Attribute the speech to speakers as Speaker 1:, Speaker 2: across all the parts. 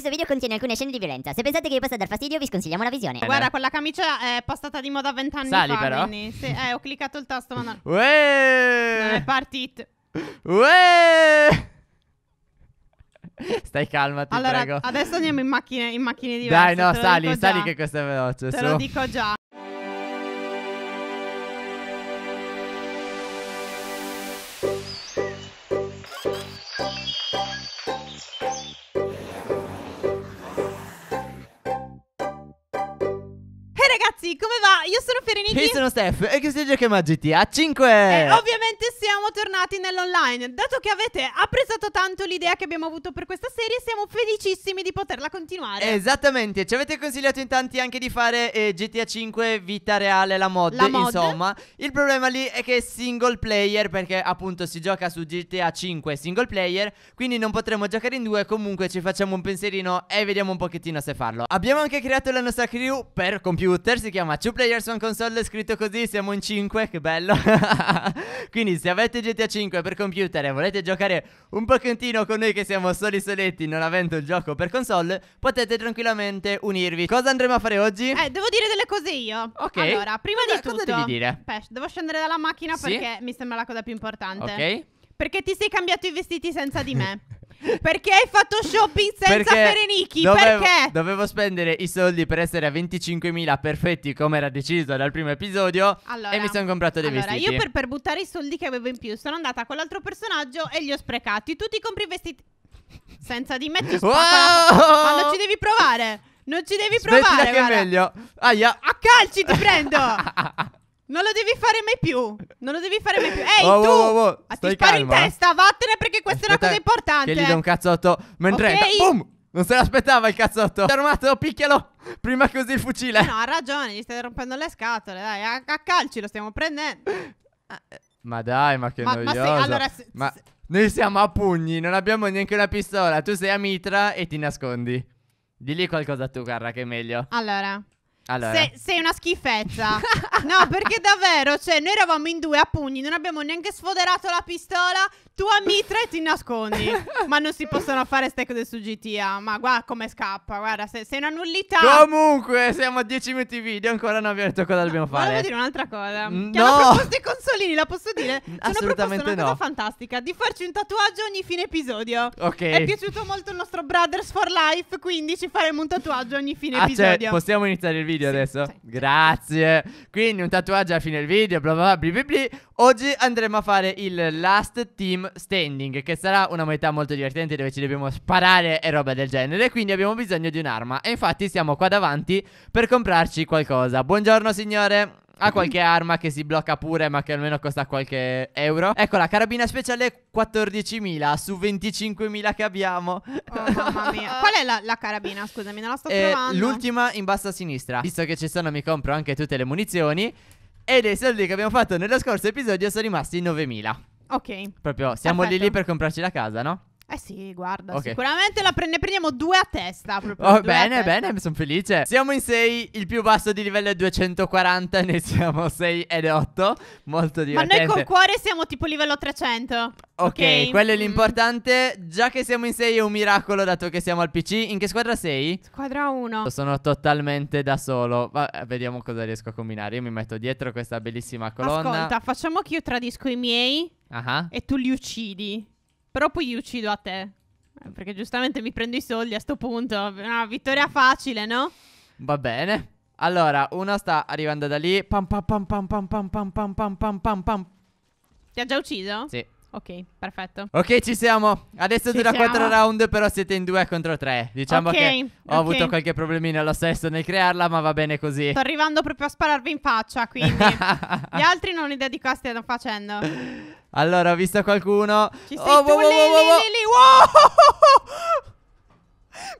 Speaker 1: Questo video contiene alcune scene di violenza. Se pensate che vi possa dar fastidio, vi sconsigliamo la visione. Guarda, eh. quella camicia è passata di moda vent'anni fa. Sali però. Quindi, sì, eh, ho cliccato il tasto, ma no. Uè! Non è partito.
Speaker 2: Uè! Stai calma, ti allora, prego. Adesso
Speaker 1: andiamo in macchine, in macchine diverse. Dai, no, sali, sali che questo è veloce. Te su. lo dico già. Io sono Perenighi. Io sono
Speaker 2: Steph. E che si Gioca Magic a 5. Eh, ovviamente
Speaker 1: finalmente siamo tornati nell'online. Dato che avete apprezzato tanto l'idea che abbiamo avuto per questa serie, siamo felicissimi di poterla continuare.
Speaker 2: Esattamente, ci avete consigliato in tanti anche di fare eh, GTA 5 vita reale, la mod, la mod, insomma. Il problema lì è che è single player perché appunto si gioca su GTA 5 single player, quindi non potremo giocare in due, comunque ci facciamo un pensierino e vediamo un pochettino se farlo. Abbiamo anche creato la nostra crew per computer, si chiama 2 Players on Console, scritto così, siamo in 5, che bello. quindi quindi se avete GTA 5 per computer e volete giocare un pochettino con noi che siamo soli soletti non avendo il gioco per console, potete tranquillamente unirvi. Cosa andremo a fare oggi? Eh,
Speaker 1: devo dire delle cose io. Ok. Allora, prima cosa, di tutto... Cosa devi dire? Beh, devo scendere dalla macchina sì? perché mi sembra la cosa più importante. Ok. Perché ti sei cambiato i vestiti senza di me. Perché hai fatto shopping senza perché Ferenichi? Dovevo, perché?
Speaker 2: Dovevo spendere i soldi per essere a 25.000 perfetti come era deciso dal primo episodio allora, e mi sono comprato dei allora, vestiti. Allora, io
Speaker 1: per, per buttare i soldi che avevo in più sono andata con l'altro personaggio e li ho sprecati. Tu ti compri i vestiti... Senza di me ti wow! Ma non ci devi provare. Non ci devi provare. Smettila che è meglio. Aia. A calci ti prendo. Non lo devi fare mai più. Non lo devi fare mai più. Ehi, oh, oh tu! Oh, oh, oh. Stai Ti sparo in eh. testa, vattene perché questa Aspetta è una cosa importante. Che gli do un
Speaker 2: cazzotto. Mentre. Okay. Boom! Non se l'aspettava il cazzotto. È armato, picchialo.
Speaker 1: Prima così il fucile. No, ha ragione. Gli stai rompendo le scatole. Dai, a, a calci lo stiamo prendendo.
Speaker 2: Ma dai, ma che ma, noioso. Ma se, allora, ma noi siamo a pugni, non abbiamo neanche una pistola. Tu sei a mitra e ti nascondi. Digli qualcosa tu, Carra, che è meglio. Allora. Allora. Se,
Speaker 1: sei una schifezza. no, perché davvero, cioè, noi eravamo in due a pugni, non abbiamo neanche sfoderato la pistola. Tu a mitra e ti nascondi. ma non si possono fare ste cose su GTA. Ma guarda come scappa, guarda, sei, sei una nullità.
Speaker 2: Comunque, siamo a 10 minuti video, ancora non abbiamo detto cosa dobbiamo fare. Volevo dire
Speaker 1: un'altra cosa. Mm, no. Che hanno proposto i consolini, la posso dire? Ci Assolutamente una no. cosa fantastica, di farci un tatuaggio ogni fine episodio. Ok. È piaciuto molto il nostro Brothers for Life, quindi ci faremo un tatuaggio ogni fine ah, cioè, episodio. Cioè,
Speaker 2: possiamo iniziare il video video adesso? Sì. Grazie. Quindi un tatuaggio alla fine del video, bla bla bla, bla, Oggi andremo a fare il last team standing, che sarà una modalità molto divertente dove ci dobbiamo sparare e roba del genere. Quindi abbiamo bisogno di un'arma. E infatti siamo qua davanti per comprarci qualcosa. Buongiorno signore. Ha qualche arma che si blocca pure, ma che almeno costa qualche euro. Ecco, la carabina speciale 14.000 su 25.000 che abbiamo. Oh, mamma
Speaker 1: mia. Qual è la, la carabina? Scusami, non la sto eh, trovando.
Speaker 2: L'ultima in basso a sinistra. Visto che ci sono, mi compro anche tutte le munizioni. E dei soldi che abbiamo fatto nello scorso episodio sono rimasti 9.000.
Speaker 1: Ok. Proprio siamo Perfetto. lì lì per
Speaker 2: comprarci la casa, no?
Speaker 1: Eh sì, guarda, Ok. sicuramente la pre- ne prendiamo due a testa. Proprio, Oh, due bene,
Speaker 2: testa. bene, sono felice. Siamo in 6, il più basso di livello è 240, ne siamo 6 ed 8. Molto Ma noi col
Speaker 1: cuore siamo tipo livello 300. Ok, quello è mm.
Speaker 2: l'importante. Già che siamo in 6 è un miracolo dato che siamo al PC. In che squadra sei?
Speaker 1: Squadra 1.
Speaker 2: Sono totalmente da solo. Va- vediamo cosa riesco a combinare. Io mi metto dietro questa bellissima colonna. Ascolta,
Speaker 1: facciamo che io tradisco i miei Ah, e tu li uccidi. Però poi io uccido a te. Eh, perché giustamente mi prendo i soldi a sto punto. Una ah, vittoria facile, no?
Speaker 2: Va bene. Allora, una sta arrivando da lì. Pam pam pam pam pam pam pam pam pam pam
Speaker 1: Ti ha già ucciso? Sì. Ok, perfetto. Ok, ci siamo. Adesso dura 4 round,
Speaker 2: però siete in 2 contro 3. Diciamo okay, che ho okay. avuto qualche problemino allo stesso nel crearla, ma va bene così. Sto
Speaker 1: arrivando proprio a spararvi in faccia, quindi. Gli altri non ho idea di cosa stiano facendo.
Speaker 2: Allora, ho visto
Speaker 1: qualcuno. Ci oh, sei oh, tu, wow, wow, wow, wow.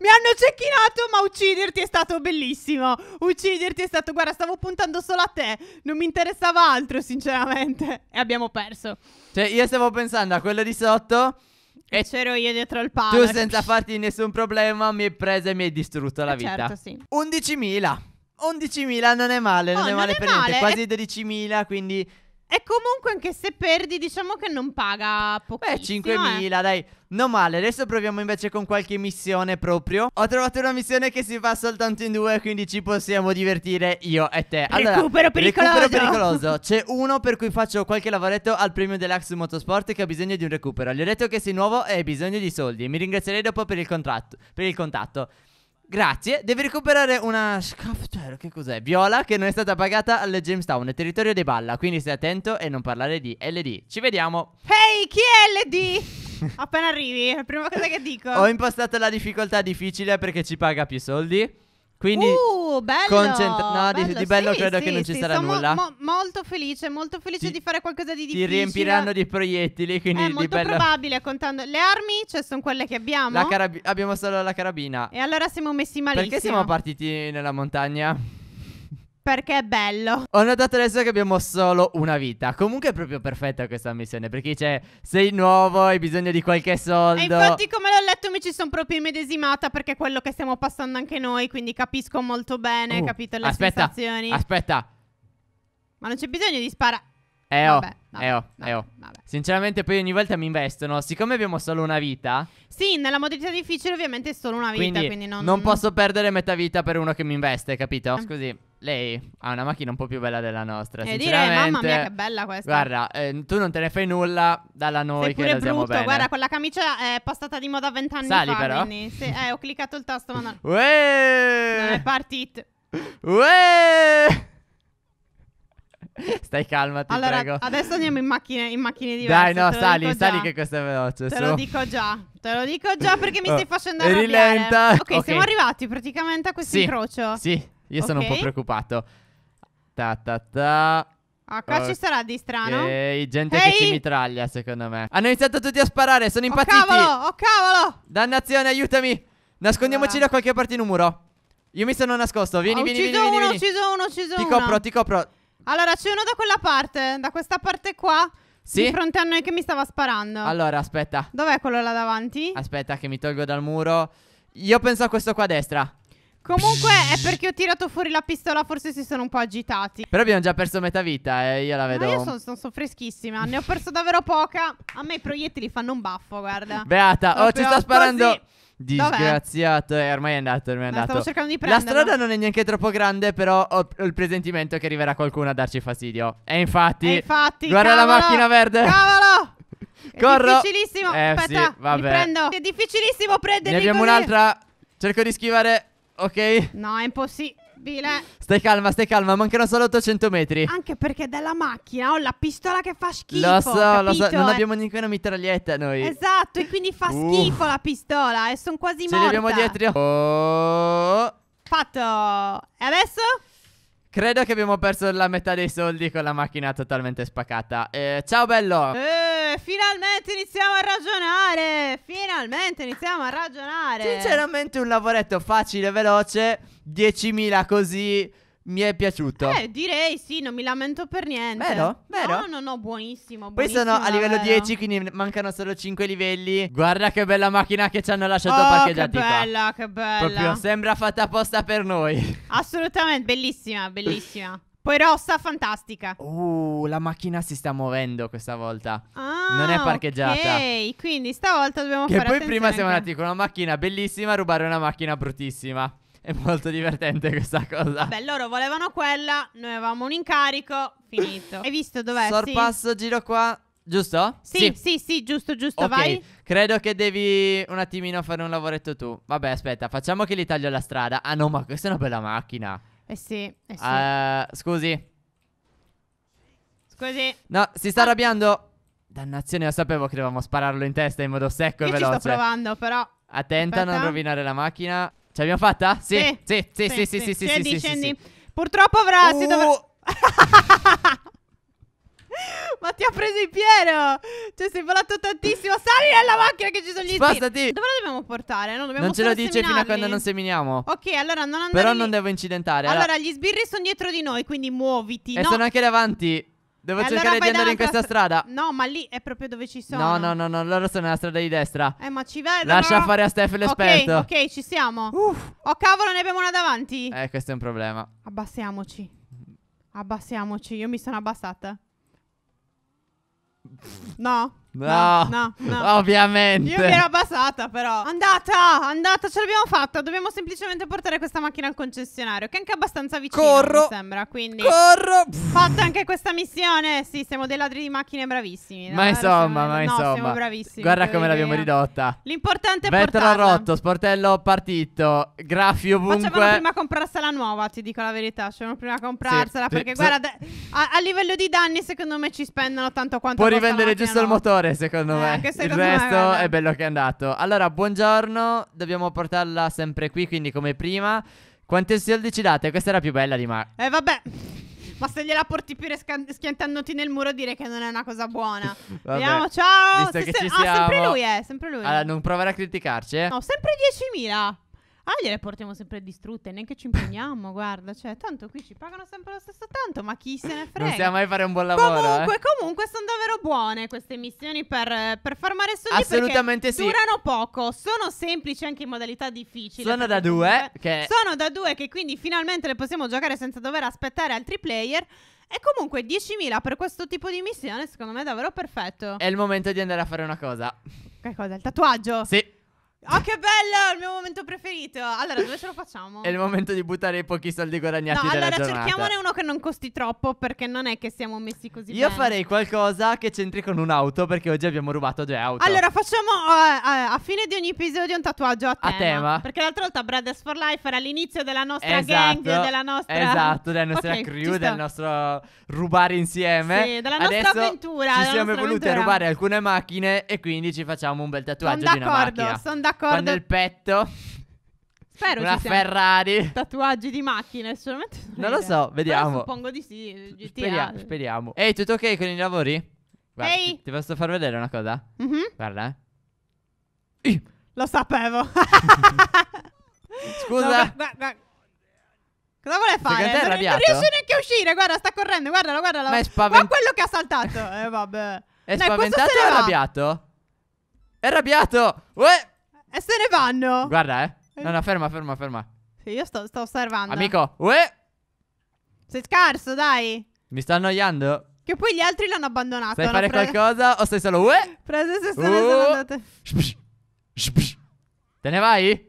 Speaker 1: Mi hanno cecchinato, ma ucciderti è stato bellissimo. Ucciderti è stato, guarda, stavo puntando solo a te. Non mi interessava altro, sinceramente. E abbiamo perso. Cioè, io stavo
Speaker 2: pensando a quello di sotto. E c'ero io dietro il palo. Tu senza farti nessun problema mi hai preso e mi hai distrutto la eh, certo, vita. Certo, sì. 11.000.
Speaker 1: 11.000 non è male, non oh, è male non per è niente. Quasi 12.000, quindi e comunque anche se perdi diciamo che non
Speaker 2: paga pochissimo Beh 5.000 eh. dai Non male Adesso proviamo invece con qualche missione proprio Ho trovato una missione che si fa soltanto in due Quindi ci possiamo divertire io e te allora, Recupero pericoloso Recupero pericoloso C'è uno per cui faccio qualche lavoretto al premio Deluxe Motorsport Che ha bisogno di un recupero Gli ho detto che sei nuovo e hai bisogno di soldi E Mi ringrazierei dopo per il, contratto, per il contatto Grazie, devi recuperare una scaffetera, cioè, che cos'è? Viola che non è stata pagata al Jamestown, territorio dei Balla, quindi stai attento e non parlare di LD. Ci vediamo.
Speaker 1: Ehi, hey, chi è LD? Appena arrivi, è la prima cosa che dico. Ho
Speaker 2: impostato la difficoltà difficile perché ci paga più soldi. Quindi, uh, bello, concentra- no, bello. Di, di, bello sì, credo sì, che non ci sì, sarà sono nulla. Mo-
Speaker 1: molto felice, molto felice ti, di fare qualcosa di difficile. Ti riempiranno
Speaker 2: di proiettili. Quindi è molto bello... probabile,
Speaker 1: contando le armi, cioè sono quelle che abbiamo.
Speaker 2: Carab- abbiamo solo la carabina. E
Speaker 1: allora siamo messi malissimo. Perché siamo
Speaker 2: partiti nella montagna?
Speaker 1: perché è bello.
Speaker 2: Ho notato adesso che abbiamo solo una vita. Comunque è proprio perfetta questa missione perché c'è sei nuovo, hai bisogno di qualche soldo. E infatti
Speaker 1: come l'ho letto mi ci sono proprio immedesimata perché è quello che stiamo passando anche noi, quindi capisco molto bene, uh, capito le aspetta, sensazioni. Aspetta. Ma non c'è bisogno di sparare. Eh oh, vabbè,
Speaker 2: eh, oh, vabbè, eh oh, vabbè, Sinceramente poi ogni volta mi investono Siccome abbiamo solo una vita
Speaker 1: Sì, nella modalità difficile ovviamente è solo una vita Quindi, quindi non, non
Speaker 2: posso perdere metà vita per uno che mi investe, capito? Mm. Scusi lei ha una macchina un po' più bella della nostra. E dire, mamma mia, che bella questa. Guarda, eh, tu non te ne fai nulla dalla noi che la siamo brutto, bene. guarda,
Speaker 1: quella camicia è passata di moda vent'anni fa. Sali però. Quindi, sì, eh, ho cliccato il tasto, ma non...
Speaker 2: Uè! Non è
Speaker 1: partito.
Speaker 2: Uè! Stai calma, ti allora, prego. Adesso
Speaker 1: andiamo in macchine, in macchine diverse. Dai, no, sali, sali che questo è veloce. Te su. lo dico già, te lo dico già perché mi oh, stai facendo arrabbiare. Rilenta. Ok, siamo arrivati praticamente a questo sì, incrocio. Sì. Io sono okay. un po'
Speaker 2: preoccupato. Ta ta ta.
Speaker 1: Ah, qua oh, ci sarà di strano.
Speaker 2: Ehi, gente Ehi. che ci mitraglia, secondo me. Hanno iniziato tutti a sparare, sono oh, impazziti. Oh cavolo,
Speaker 1: oh cavolo.
Speaker 2: Dannazione, aiutami. Nascondiamoci allora. da qualche parte in un muro. Io mi sono nascosto, vieni, ah, vieni, vieni. Ho ucciso uno, ho ucciso
Speaker 1: uno, ho ucciso uno. Ti copro, ti copro. Allora, c'è uno da quella parte, da questa parte qua. Sì. Di fronte a noi che mi stava sparando. Allora,
Speaker 2: aspetta. Dov'è quello là davanti? Aspetta, che mi tolgo dal muro. Io penso a questo qua a destra.
Speaker 1: Comunque è perché ho tirato fuori la pistola, forse si sono un po' agitati. Però
Speaker 2: abbiamo già perso metà vita, eh. Io la vedo. Ma io sono,
Speaker 1: sono, sono freschissima, ne ho perso davvero poca. A me i proiettili fanno un baffo, guarda. Beata, oh, ci sta sparando. Così. Disgraziato,
Speaker 2: eh, ormai è andato, ormai è andato. Stavo cercando di prendere. La strada non è neanche troppo grande, però ho, il presentimento che arriverà qualcuno a darci fastidio. E infatti, e infatti guarda cavolo, la macchina verde.
Speaker 1: Cavolo!
Speaker 2: Corro. È difficilissimo. Eh, Aspetta, sì, vabbè.
Speaker 1: È difficilissimo prendere. Ne abbiamo un'altra.
Speaker 2: Cerco di schivare. Ok?
Speaker 1: No, è impossibile.
Speaker 2: Stai calma, stai calma, mancano solo 800 metri.
Speaker 1: Anche perché della macchina ho la pistola che fa schifo. Lo so, capito? lo so, non eh. abbiamo
Speaker 2: neanche una mitraglietta noi.
Speaker 1: Esatto, e quindi fa uh. schifo la pistola e sono quasi Ce morta. Ce li abbiamo dietro.
Speaker 2: Oh.
Speaker 1: Fatto. E adesso?
Speaker 2: Credo che abbiamo perso la metà dei soldi con la macchina totalmente spaccata. Eh, ciao bello!
Speaker 1: Eh, finalmente iniziamo a ragionare! Finalmente iniziamo a ragionare! Sinceramente un
Speaker 2: lavoretto facile e veloce, 10.000 così mi è piaciuto. Eh,
Speaker 1: direi sì, non mi lamento per niente. Vero? Vero? No, no, no, buonissimo. Poi sono a livello vero. 10,
Speaker 2: quindi mancano solo 5 livelli. Guarda che bella macchina che ci hanno lasciato oh, parcheggiati che bella,
Speaker 1: qua. che bella. Proprio
Speaker 2: sembra fatta apposta per noi.
Speaker 1: Assolutamente, bellissima, bellissima. Poi rossa, fantastica.
Speaker 2: Uh, la macchina si sta muovendo questa volta. Ah, non è parcheggiata.
Speaker 1: Ok, quindi stavolta dobbiamo che fare. Che poi prima siamo andati
Speaker 2: con una macchina bellissima a rubare una macchina bruttissima. È molto divertente questa cosa. Beh,
Speaker 1: loro volevano quella, noi avevamo un incarico, finito. Hai visto dov'è? Sorpasso,
Speaker 2: giro qua. Giusto? Sì, sì,
Speaker 1: sì, sì giusto, giusto, okay. vai.
Speaker 2: Credo che devi un attimino fare un lavoretto tu. Vabbè, aspetta, facciamo che li taglio la strada. Ah no, ma questa è una bella macchina.
Speaker 1: Eh sì, eh sì.
Speaker 2: Uh, scusi.
Speaker 1: Scusi. No, si sta ah.
Speaker 2: arrabbiando. Dannazione, lo sapevo che dovevamo spararlo in testa in modo secco Io e veloce. Io ci sto provando, però. Attenta a non rovinare la macchina. Ce l'abbiamo fatta? Sì. Sì, sì, sì, sì, sì, sì, Scendi, sì, scendi.
Speaker 1: Purtroppo avrà si dovrà oh. Ma ti ha preso in pieno! Cioè, sei volato tantissimo. Sali nella macchina che ci sono gli Spostati. spostati. Dove lo dobbiamo portare? No, dobbiamo Non ce lo solo dice fino a quando non
Speaker 2: seminiamo.
Speaker 1: Ok, allora non andare Però lì. non devo
Speaker 2: incidentare. Allora,
Speaker 1: gli sbirri sono dietro di noi, quindi muoviti. E no, sono
Speaker 2: anche davanti. Devo allora cercare di andare in questa strada.
Speaker 1: No, ma lì è proprio dove ci sono. No, no,
Speaker 2: no, no, loro sono nella strada di destra. Eh, ma ci vedono. Lascia fare a Steph l'esperto. Ok,
Speaker 1: ok, ci siamo. Uff. Oh, cavolo, ne abbiamo una davanti. Eh,
Speaker 2: questo è un problema.
Speaker 1: Abbassiamoci. Abbassiamoci. Io mi sono abbassata. No.
Speaker 2: No, no, no. Ovviamente. Io mi ero
Speaker 1: basata, però. Andata, andata, ce l'abbiamo fatta. Dobbiamo semplicemente portare questa macchina al concessionario, che è anche abbastanza vicino, Corro. mi sembra. Quindi. Corro. Fatta anche questa missione. Sì, siamo dei ladri di macchine bravissimi. Ma insomma, ma insomma. No, siamo bravissimi. Guarda come l'abbiamo ridotta. L'importante è Vettel portarla. Vettel rotto,
Speaker 2: sportello partito, graffi ovunque. Facevano prima
Speaker 1: comprarsela nuova, ti dico la verità. Facevano prima comprarsela, sì. perché sì. guarda, a, a, livello di danni secondo me ci spendono tanto quanto Puoi rivendere
Speaker 2: giusto il motore male, secondo eh, me. Il resto è, è bello che è andato. Allora, buongiorno. Dobbiamo portarla sempre qui, quindi come prima. Quanti soldi ci date? Questa è la più bella di Mark.
Speaker 1: Eh, vabbè. Ma se gliela porti pure schiantandoti nel muro dire che non è una cosa buona.
Speaker 2: Vabbè, Vediamo, ciao. Visto se, che se, ci siamo. Ah, sempre lui, è, eh, sempre lui. Allora, non provare a criticarci, eh? No,
Speaker 1: sempre 10.000. Ah, gliele portiamo sempre distrutte, neanche ci impegniamo, guarda, cioè, tanto qui ci pagano sempre lo stesso tanto, ma chi se ne frega? Non sa mai
Speaker 2: fare un buon lavoro, Comunque, eh.
Speaker 1: comunque, sono davvero buone queste missioni per, per farmare soldi Assolutamente sì. durano poco, sono semplici anche in modalità difficile. Sono da due, che... Sono da due che quindi finalmente le possiamo giocare senza dover aspettare altri player. E comunque 10.000 per questo tipo di missione, secondo me è davvero perfetto.
Speaker 2: È il momento di andare a fare una cosa. Che cosa? Il tatuaggio? Sì.
Speaker 1: Oh, che bello! Il mio momento preferito. Allora, dove ce lo facciamo? È il momento
Speaker 2: di buttare i pochi soldi guadagnati. No, allora giornata. cerchiamone
Speaker 1: uno che non costi troppo, perché non è che siamo messi così Io bene. farei
Speaker 2: qualcosa che c'entri con un'auto, perché oggi abbiamo rubato due auto. Allora,
Speaker 1: facciamo uh, uh, a fine di ogni episodio un tatuaggio a, a tema. tema. Perché l'altra volta Brothers for Life era l'inizio della nostra esatto, gang, della nostra. Esatto, della nostra okay, crew, del
Speaker 2: nostro rubare insieme. Sì, della nostra Adesso avventura. Ci siamo volute a rubare alcune macchine e quindi ci facciamo un bel tatuaggio sono di una macchina. Sono d'accordo, sono d'accordo d'accordo. Con il
Speaker 1: petto. Spero una Ferrari. Tatuaggi di macchine, solamente. Non lo so, vediamo. Però suppongo di sì. Eh, GTA. Speriamo,
Speaker 2: speriamo. Ehi, tutto ok con i lavori? Guarda, Ehi. Ti, posso far vedere una cosa? Mm -hmm. Guarda,
Speaker 1: eh. Lo sapevo.
Speaker 2: Scusa. No, gu gu
Speaker 1: Cosa vuole fare? Non, non riesce neanche a uscire. Guarda, sta correndo. Guardalo, guardalo. Ma è spaventato. Ma quello che ha saltato. Eh, vabbè. È Dai, spaventato o
Speaker 2: arrabbiato? È arrabbiato. Uè.
Speaker 1: E se ne vanno.
Speaker 2: Guarda, eh. eh. No, no, ferma, ferma, ferma.
Speaker 1: Sì, io sto, sto osservando.
Speaker 2: Amico, uè.
Speaker 1: Sei scarso, dai.
Speaker 2: Mi sto annoiando.
Speaker 1: Che poi gli altri l'hanno abbandonato. Sai fare
Speaker 2: qualcosa o stai solo uè?
Speaker 1: Prese se se ne sono andate.
Speaker 2: Te ne vai?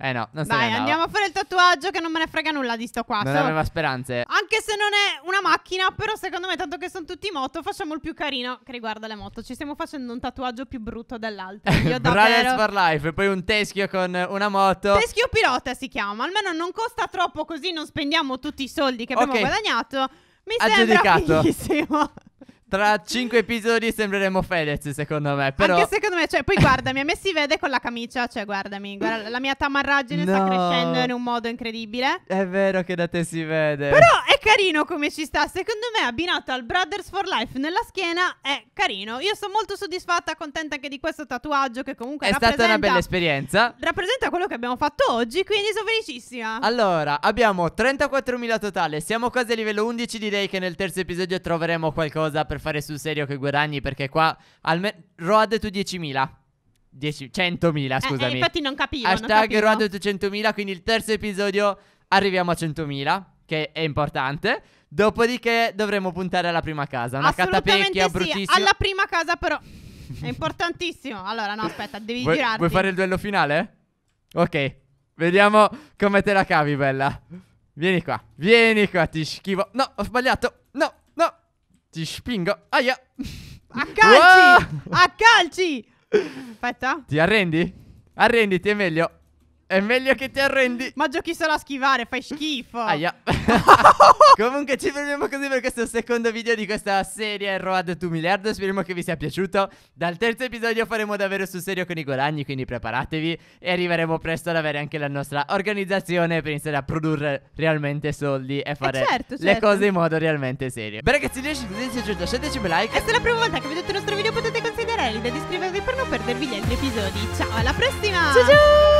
Speaker 2: Eh no, non Dai, andiamo a
Speaker 1: fare il tatuaggio che non me ne frega nulla di sto qua. Non so. aveva speranze. Anche se non è una macchina, però secondo me tanto che sono tutti moto, facciamo il più carino che riguarda le moto. Ci stiamo facendo un tatuaggio più brutto dell'altro. Io Brothers
Speaker 2: for Life e poi un teschio con una moto. Teschio
Speaker 1: pilota si chiama, almeno non costa troppo così non spendiamo tutti i soldi che abbiamo okay. guadagnato. Mi Aggiudicato. sembra fighissimo.
Speaker 2: Tra cinque episodi sembreremo Fedez, secondo me. Però... Anche
Speaker 1: secondo me, cioè, poi guardami, a me si vede con la camicia, cioè, guardami, guarda, la mia tamarraggine no. sta crescendo in un modo incredibile.
Speaker 2: È vero che da te si vede. Però
Speaker 1: è carino come ci sta, secondo me, abbinato al Brothers for Life nella schiena, è carino. Io sono molto soddisfatta, contenta anche di questo tatuaggio che comunque è stata una bella
Speaker 2: esperienza.
Speaker 1: Rappresenta quello che abbiamo fatto oggi, quindi sono felicissima.
Speaker 2: Allora, abbiamo 34.000 totale, siamo quasi a livello 11, direi che nel terzo episodio troveremo qualcosa per per fare sul serio che guadagni perché qua almeno Road tu 10.000. 10, 100.000 scusami. Eh, eh, infatti non
Speaker 1: capivo. Hashtag non capivo. Road
Speaker 2: to 100.000, quindi il terzo episodio arriviamo a 100.000, che è importante. Dopodiché dovremo puntare alla prima casa. Una catapecchia sì. bruttissima. Alla
Speaker 1: prima casa però è importantissimo. Allora no, aspetta, devi vuoi, girarti. Vuoi fare il
Speaker 2: duello finale? Ok. Vediamo come te la cavi, bella. Vieni qua. Vieni qua, ti schivo. No, ho sbagliato. No, ti spingo. Aia. A calci! Wow! A calci! Aspetta. Ti arrendi? Arrenditi, è meglio. È meglio che ti arrendi. Ma giochi solo a schivare, fai schifo. Aia. Comunque ci fermiamo così per questo secondo video di questa serie Road to Miliardo. Speriamo che vi sia piaciuto. Dal terzo episodio faremo davvero sul serio con i guadagni, quindi preparatevi. E arriveremo presto ad avere anche la nostra organizzazione per iniziare a produrre realmente soldi e eh, fare eh certo, certo. le certo. cose in modo realmente serio. Beh
Speaker 1: ragazzi, se vi è piaciuto lasciateci un like. E se è la prima volta che vedete il nostro video potete considerare l'idea di iscrivervi per non perdervi gli altri episodi. Ciao, alla prossima! Ciao ciao!